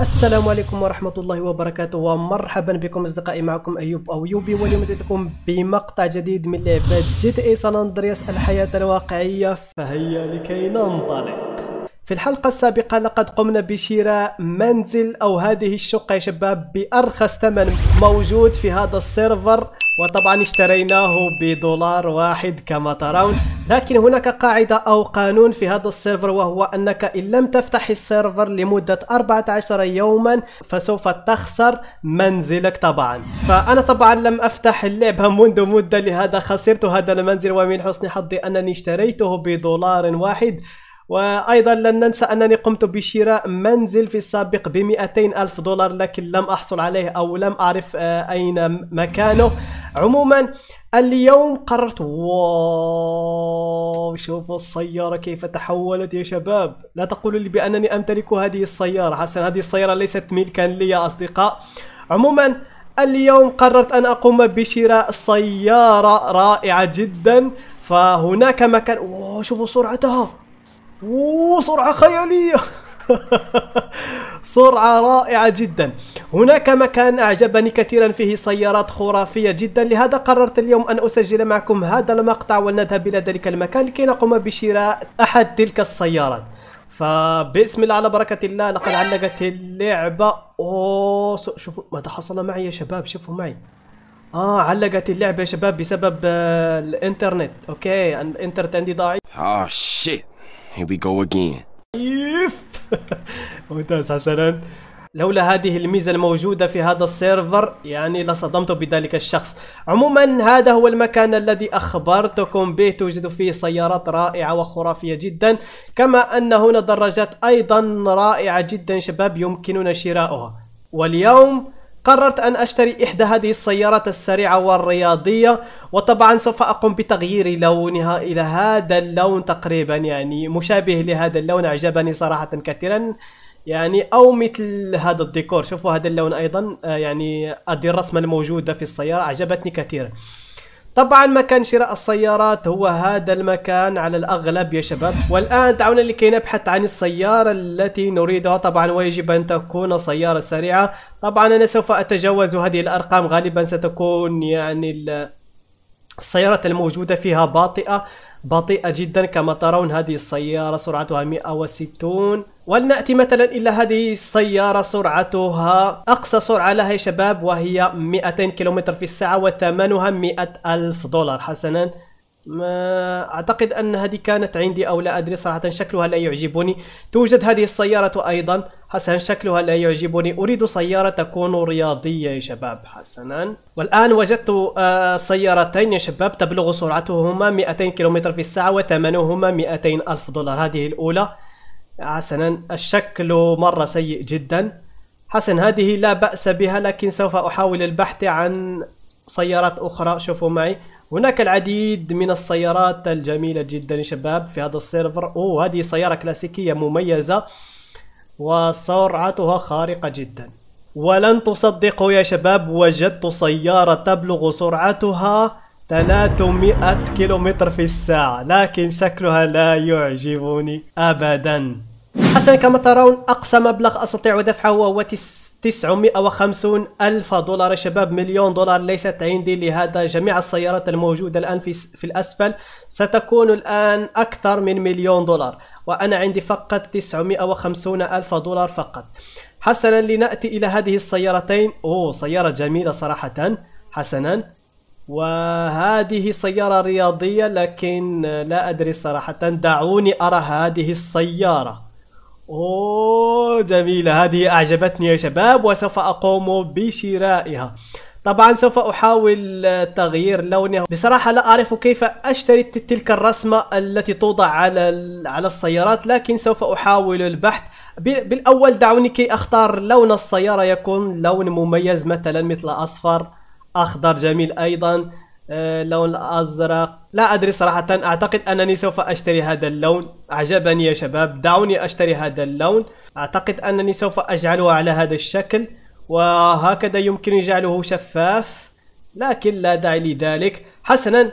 السلام عليكم ورحمة الله وبركاته ومرحبا بكم أصدقائي معكم أيوب أو يوبي واليوم أتيتكم بمقطع جديد من لعبة جي تي اي سان أندرياس الحياة الواقعية فهيا لكي ننطلق في الحلقة السابقة لقد قمنا بشراء منزل أو هذه الشقة يا شباب بأرخص ثمن موجود في هذا السيرفر وطبعا اشتريناه بدولار واحد كما ترون لكن هناك قاعدة أو قانون في هذا السيرفر وهو أنك إن لم تفتح السيرفر لمدة 14 يوما فسوف تخسر منزلك طبعا فأنا طبعا لم أفتح اللعبة منذ مدة لهذا خسرت هذا المنزل ومن حسن حظي أنني اشتريته بدولار واحد وأيضا لن ننسى أنني قمت بشراء منزل في السابق ب ألف دولار لكن لم أحصل عليه أو لم أعرف آه، أين مكانه عموما اليوم قررت واو شوفوا السيارة كيف تحولت يا شباب لا تقولوا لي بأنني أمتلك هذه السيارة حسنا هذه السيارة ليست ملكا لي يا أصدقاء عموما اليوم قررت أن أقوم بشراء سيارة رائعة جدا فهناك مكان واو شوفوا سرعتها اوه سرعة خيالية سرعة رائعة جدا هناك مكان أعجبني كثيرا فيه سيارات خرافية جدا لهذا قررت اليوم أن أسجل معكم هذا المقطع ولنذهب إلى ذلك المكان لكي نقوم بشراء أحد تلك السيارات فبسم الله على بركة الله لقد علقت اللعبة أوه شوفوا ماذا حصل معي يا شباب شوفوا معي آه علقت اللعبة يا شباب بسبب آه، الإنترنت أوكي الإنترنت عندي ضعيف آه oh, شيت here we go again يف ممتاز حسنا لولا هذه الميزة الموجودة في هذا السيرفر يعني لصدمت بذلك الشخص عموما هذا هو المكان الذي أخبرتكم به توجد فيه سيارات رائعة وخرافية جدا كما أن هنا دراجات أيضا رائعة جدا شباب يمكننا شراؤها واليوم قررت أن أشتري إحدى هذه السيارات السريعة والرياضية وطبعا سوف أقوم بتغيير لونها إلى هذا اللون تقريبا يعني مشابه لهذا اللون أعجبني صراحة كثيرا يعني أو مثل هذا الديكور شوفوا هذا اللون أيضا آه، يعني هذه الرسمة الموجودة في السيارة أعجبتني كثيرا طبعا مكان شراء السيارات هو هذا المكان على الأغلب يا شباب والآن دعونا لكي نبحث عن السيارة التي نريدها طبعا ويجب أن تكون سيارة سريعة طبعا أنا سوف أتجاوز هذه الأرقام غالبا ستكون يعني السيارات الموجودة فيها باطئة بطيئة جدا كما ترون هذه السيارة سرعتها 160 ولنأتي مثلا إلى هذه السيارة سرعتها أقصى سرعة لها يا شباب وهي 200 كم في الساعة وثمنها 100 ألف دولار حسنا ما أعتقد أن هذه كانت عندي أو لا أدري صراحة شكلها لا يعجبني توجد هذه السيارة أيضا حسنا شكلها لا يعجبني أريد سيارة تكون رياضية يا شباب حسنا والآن وجدت آه، سيارتين يا شباب تبلغ سرعتهما 200 كم في الساعة وثمنهما 200 ألف دولار هذه الأولى حسنا الشكل مرة سيء جدا حسنا هذه لا بأس بها لكن سوف أحاول البحث عن سيارات أخرى شوفوا معي هناك العديد من السيارات الجميلة جدا يا شباب في هذا السيرفر أوه هذه سيارة كلاسيكية مميزة وسرعتها خارقة جدا ولن تصدقوا يا شباب وجدت سيارة تبلغ سرعتها 300 كيلومتر في الساعة لكن شكلها لا يعجبني أبدا حسنا كما ترون أقصى مبلغ أستطيع دفعه هو 950 ألف دولار شباب مليون دولار ليست عندي لهذا جميع السيارات الموجودة الآن في, في الأسفل ستكون الآن أكثر من مليون دولار وأنا عندي فقط 950 ألف دولار فقط حسنا لنأتي إلى هذه السيارتين أوه سيارة جميلة صراحة حسنا وهذه سيارة رياضية لكن لا أدري صراحة دعوني أرى هذه السيارة أوه جميلة هذه أعجبتني يا شباب وسوف أقوم بشرائها طبعا سوف احاول آه، تغيير لونها بصراحة لا اعرف كيف اشتري تلك الرسمة التي توضع على على السيارات لكن سوف احاول البحث بالاول دعوني كي اختار لون السيارة يكون لون مميز مثلا مثل اصفر اخضر جميل ايضا آه، لون الازرق لا ادري صراحة اعتقد انني سوف اشتري هذا اللون عجبني يا شباب دعوني اشتري هذا اللون اعتقد انني سوف اجعله على هذا الشكل وهكذا يمكن جعله شفاف لكن لا داعي لذلك حسنا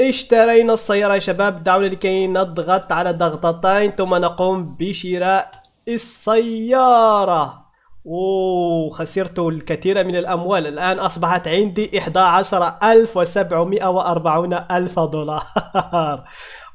اشترينا السيارة يا شباب دعونا لكي نضغط على ضغطتين ثم نقوم بشراء السيارة أوه خسرت الكثير من الأموال الآن أصبحت عندي 11740 ألف دولار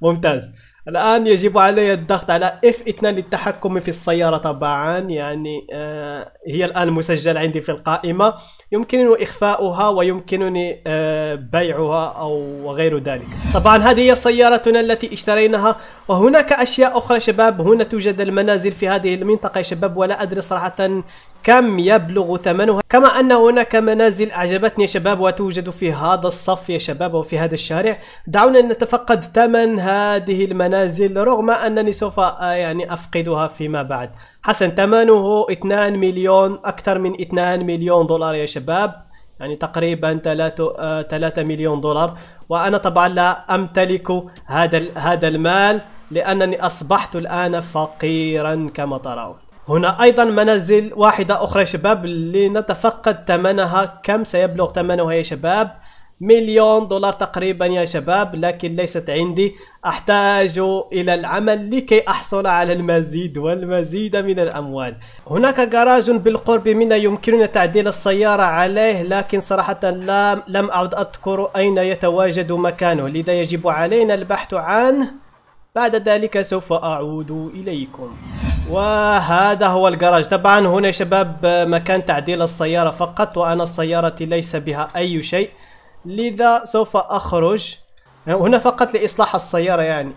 ممتاز الآن يجب علي الضغط على F2 للتحكم في السيارة طبعا يعني آه هي الآن مسجلة عندي في القائمة يمكنني إخفاؤها ويمكنني آه بيعها أو غير ذلك طبعا هذه هي سيارتنا التي اشتريناها وهناك أشياء أخرى شباب هنا توجد المنازل في هذه المنطقة يا شباب ولا أدري صراحة كم يبلغ ثمنها كما أن هناك منازل أعجبتني يا شباب وتوجد في هذا الصف يا شباب وفي هذا الشارع دعونا نتفقد ثمن هذه المنازل رغم أنني سوف آه، يعني أفقدها فيما بعد حسن ثمنه 2 مليون أكثر من 2 مليون دولار يا شباب يعني تقريبا 3 3 آه، مليون دولار وانا طبعا لا امتلك هذا هذا المال لأنني أصبحت الآن فقيرا كما ترون هنا أيضا منازل واحدة أخرى شباب لنتفقد ثمنها كم سيبلغ ثمنها يا شباب مليون دولار تقريبا يا شباب لكن ليست عندي احتاج الى العمل لكي احصل على المزيد والمزيد من الاموال هناك جراج بالقرب منا يمكننا تعديل السيارة عليه لكن صراحة لا لم اعد اذكر اين يتواجد مكانه لذا يجب علينا البحث عنه بعد ذلك سوف أعود إليكم وهذا هو الجراج طبعا هنا يا شباب مكان تعديل السيارة فقط وأنا سيارتي ليس بها أي شيء لذا سوف أخرج هنا فقط لإصلاح السيارة يعني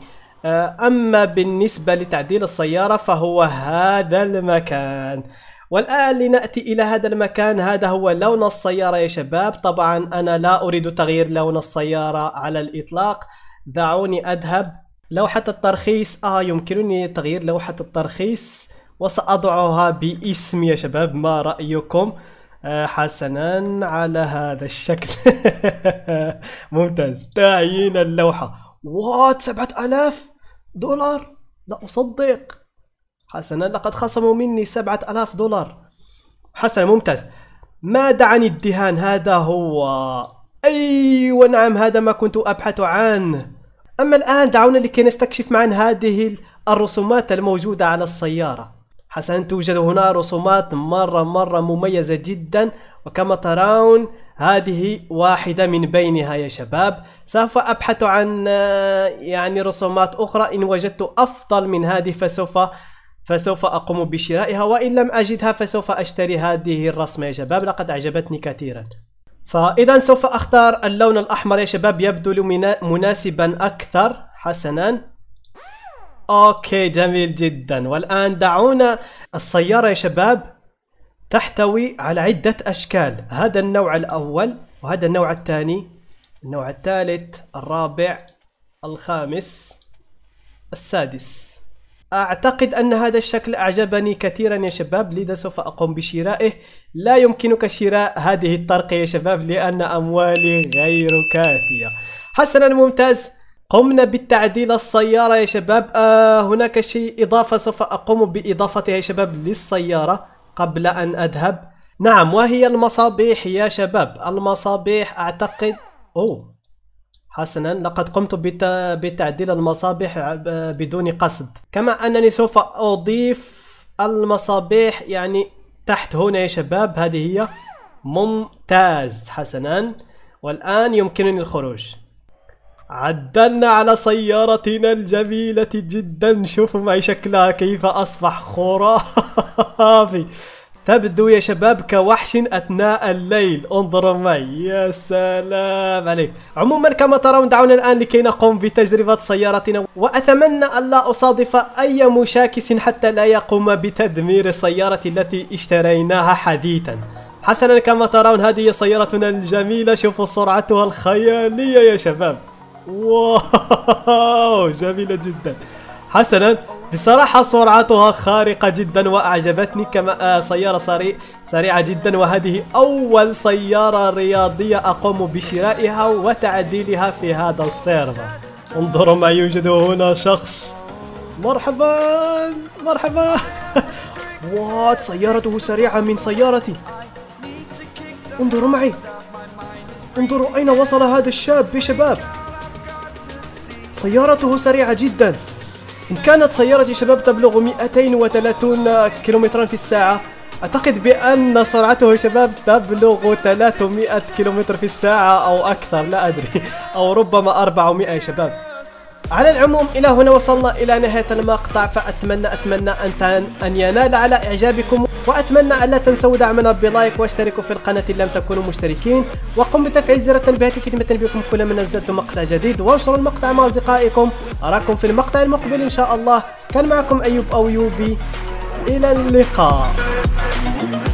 أما بالنسبة لتعديل السيارة فهو هذا المكان والآن لنأتي إلى هذا المكان هذا هو لون السيارة يا شباب طبعا أنا لا أريد تغيير لون السيارة على الإطلاق دعوني أذهب لوحة الترخيص آه يمكنني تغيير لوحة الترخيص وسأضعها باسمي يا شباب ما رأيكم آه حسنا على هذا الشكل ممتاز تعيين اللوحة وات سبعة ألاف دولار لا أصدق حسنا لقد خصموا مني سبعة ألاف دولار حسنا ممتاز ماذا عن الدهان هذا هو أيوة نعم هذا ما كنت أبحث عنه أما الآن دعونا لكي نستكشف معا هذه الرسومات الموجودة على السيارة حسنا توجد هنا رسومات مرة مرة مميزة جدا وكما ترون هذه واحدة من بينها يا شباب سوف أبحث عن آه، يعني رسومات أخرى إن وجدت أفضل من هذه فسوف فسوف أقوم بشرائها وإن لم أجدها فسوف أشتري هذه الرسمة يا شباب لقد أعجبتني كثيرا فاذا سوف اختار اللون الاحمر يا شباب يبدو لي مناسبا اكثر حسنا اوكي جميل جدا والان دعونا السياره يا شباب تحتوي على عده اشكال هذا النوع الاول وهذا النوع الثاني النوع الثالث الرابع الخامس السادس أعتقد أن هذا الشكل أعجبني كثيرا يا شباب لذا سوف أقوم بشرائه لا يمكنك شراء هذه الطرقة يا شباب لأن أموالي غير كافية حسنا ممتاز قمنا بالتعديل السيارة يا شباب آه هناك شيء إضافة سوف أقوم بإضافتها يا شباب للسيارة قبل أن أذهب نعم وهي المصابيح يا شباب المصابيح أعتقد أوه حسنا لقد قمت بتعديل المصابيح آه، بدون قصد كما أنني سوف أضيف المصابيح يعني تحت هنا يا شباب هذه هي ممتاز حسنا والآن يمكنني الخروج عدلنا على سيارتنا الجميلة جدا شوفوا معي شكلها كيف أصبح خرافي تبدو يا شباب كوحش أثناء الليل انظروا معي يا سلام عليك عموما كما ترون دعونا الآن لكي نقوم بتجربة سيارتنا وأتمنى ألا أصادف أي مشاكس حتى لا يقوم بتدمير السيارة التي اشتريناها حديثا حسنا كما ترون هذه سيارتنا الجميلة شوفوا سرعتها الخيالية يا شباب واو جميلة جدا حسنا بصراحة سرعتها خارقة جدا وأعجبتني كما آه، سيارة سريع سريعة جدا وهذه أول سيارة رياضية أقوم بشرائها وتعديلها في هذا السيرفر انظروا ما يوجد هنا شخص مرحبا مرحبا وات سيارته سريعة من سيارتي انظروا معي انظروا أين وصل هذا الشاب يا شباب سيارته سريعة جداً كانت سيارة شباب تبلغ 230 كيلومترا في الساعة أعتقد بأن سرعته شباب تبلغ 300 كيلومتر في الساعة أو أكثر لا أدري أو ربما 400 يا شباب على العموم إلى هنا وصلنا إلى نهاية المقطع فأتمنى أتمنى أن, أن ينال على إعجابكم وأتمنى ألا تنسوا دعمنا بلايك واشتركوا في القناة إن لم تكونوا مشتركين وقم بتفعيل زر التنبيه كتما بكم كلما نزلت مقطع جديد وانشروا المقطع مع أصدقائكم أراكم في المقطع المقبل إن شاء الله كان معكم أيوب أو يوبي إلى اللقاء